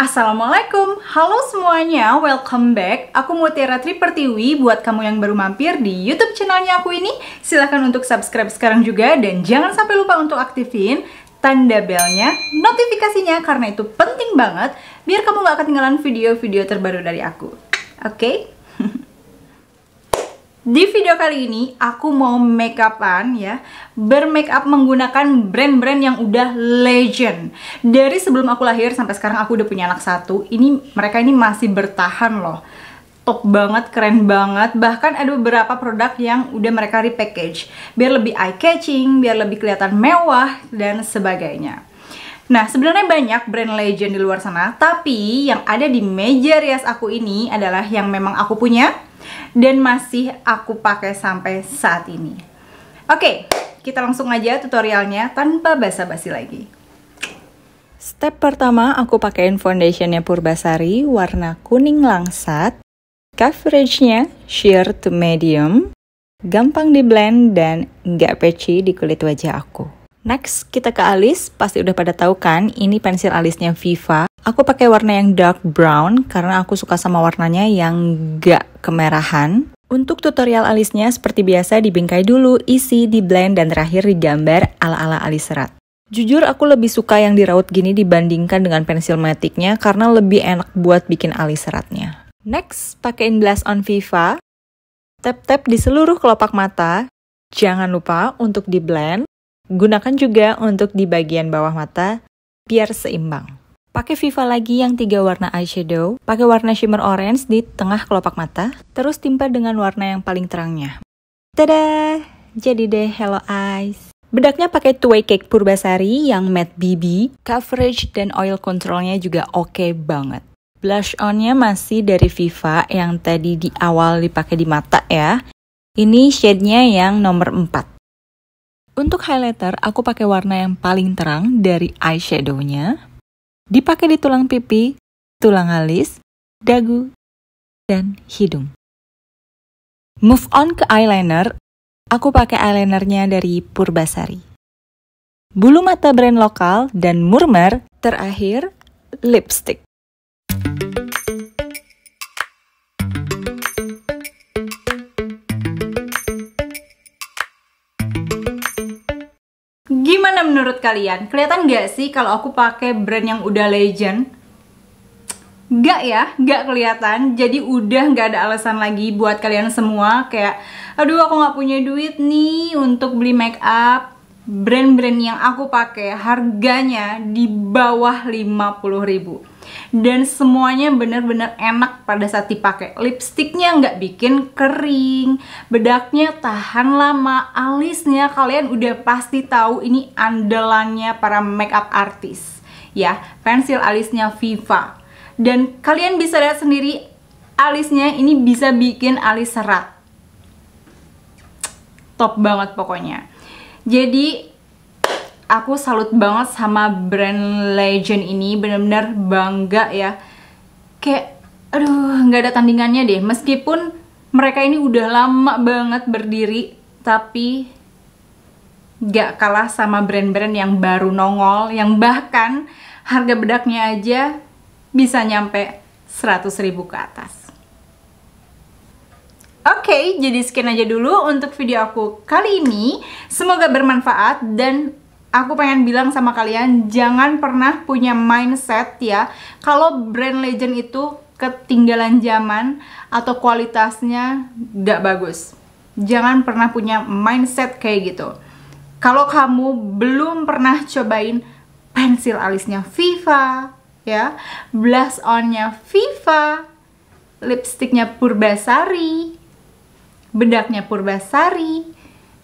Assalamualaikum, halo semuanya, welcome back. Aku Mutiara Tri Buat kamu yang baru mampir di YouTube channelnya aku ini, silahkan untuk subscribe sekarang juga dan jangan sampai lupa untuk aktifin tanda belnya, notifikasinya karena itu penting banget biar kamu gak ketinggalan video-video terbaru dari aku. Oke? Okay? Di video kali ini aku mau make upan ya, bermake up menggunakan brand-brand yang udah legend. Dari sebelum aku lahir sampai sekarang aku udah punya anak satu, ini mereka ini masih bertahan loh. Top banget, keren banget. Bahkan ada beberapa produk yang udah mereka repackage biar lebih eye catching, biar lebih kelihatan mewah dan sebagainya. Nah, sebenarnya banyak brand legend di luar sana, tapi yang ada di meja rias aku ini adalah yang memang aku punya dan masih aku pakai sampai saat ini. Oke, kita langsung aja tutorialnya tanpa basa-basi lagi. Step pertama, aku pakaiin foundationnya Purbasari warna kuning langsat. Coveragenya sheer to medium, gampang di blend dan nggak peci di kulit wajah aku. Next, kita ke alis. Pasti udah pada tahu kan, ini pensil alisnya Viva. Aku pakai warna yang dark brown karena aku suka sama warnanya yang gak kemerahan. Untuk tutorial alisnya, seperti biasa dibingkai dulu, isi, di blend, dan terakhir digambar ala-ala alis serat. Jujur aku lebih suka yang diraut gini dibandingkan dengan pensil matiknya karena lebih enak buat bikin alis seratnya. Next, pakein blush on Viva. Tap-tap di seluruh kelopak mata. Jangan lupa untuk di blend. Gunakan juga untuk di bagian bawah mata biar seimbang. Pakai Viva lagi yang tiga warna eyeshadow, pakai warna shimmer orange di tengah kelopak mata, terus timpa dengan warna yang paling terangnya. Tada! Jadi deh Hello Eyes. Bedaknya pakai Too Cake Purbasari yang matte BB, coverage dan oil controlnya juga oke okay banget. Blush onnya masih dari Viva yang tadi di awal dipakai di mata ya. Ini shade-nya yang nomor 4. Untuk highlighter, aku pakai warna yang paling terang dari eyeshadow-nya. Dipakai di tulang pipi, tulang alis, dagu, dan hidung. Move on ke eyeliner. Aku pakai eyelinernya dari Purbasari. Bulu mata brand lokal dan murmer. Terakhir, lipstick. Gimana menurut kalian? Kelihatan gak sih kalau aku pakai brand yang udah legend? Gak ya, gak kelihatan. Jadi udah gak ada alasan lagi buat kalian semua kayak, aduh aku gak punya duit nih untuk beli make up brand-brand yang aku pakai harganya di bawah 50000 dan semuanya benar-benar enak pada saat dipakai lipstiknya nggak bikin kering bedaknya tahan lama alisnya kalian udah pasti tahu ini andalannya para makeup artis ya pensil alisnya Viva dan kalian bisa lihat sendiri alisnya ini bisa bikin alis serat top banget pokoknya jadi aku salut banget sama brand Legend ini, bener-bener bangga ya. Kayak, aduh, nggak ada tandingannya deh. Meskipun mereka ini udah lama banget berdiri, tapi nggak kalah sama brand-brand yang baru nongol, yang bahkan harga bedaknya aja bisa nyampe 100 ribu ke atas. Oke, okay, jadi sekian aja dulu untuk video aku kali ini. Semoga bermanfaat dan aku pengen bilang sama kalian jangan pernah punya mindset ya kalau brand legend itu ketinggalan zaman atau kualitasnya gak bagus. Jangan pernah punya mindset kayak gitu. Kalau kamu belum pernah cobain pensil alisnya Viva, ya, blush onnya Viva, lipsticknya Purbasari, bedaknya Purbasari,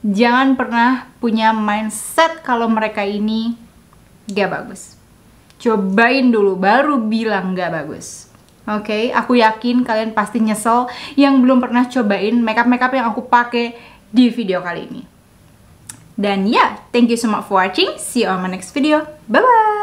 jangan pernah punya mindset kalau mereka ini gak bagus. Cobain dulu, baru bilang gak bagus. Oke, okay? aku yakin kalian pasti nyesel yang belum pernah cobain makeup makeup yang aku pakai di video kali ini. Dan ya, yeah, thank you so much for watching. See you on my next video. Bye bye.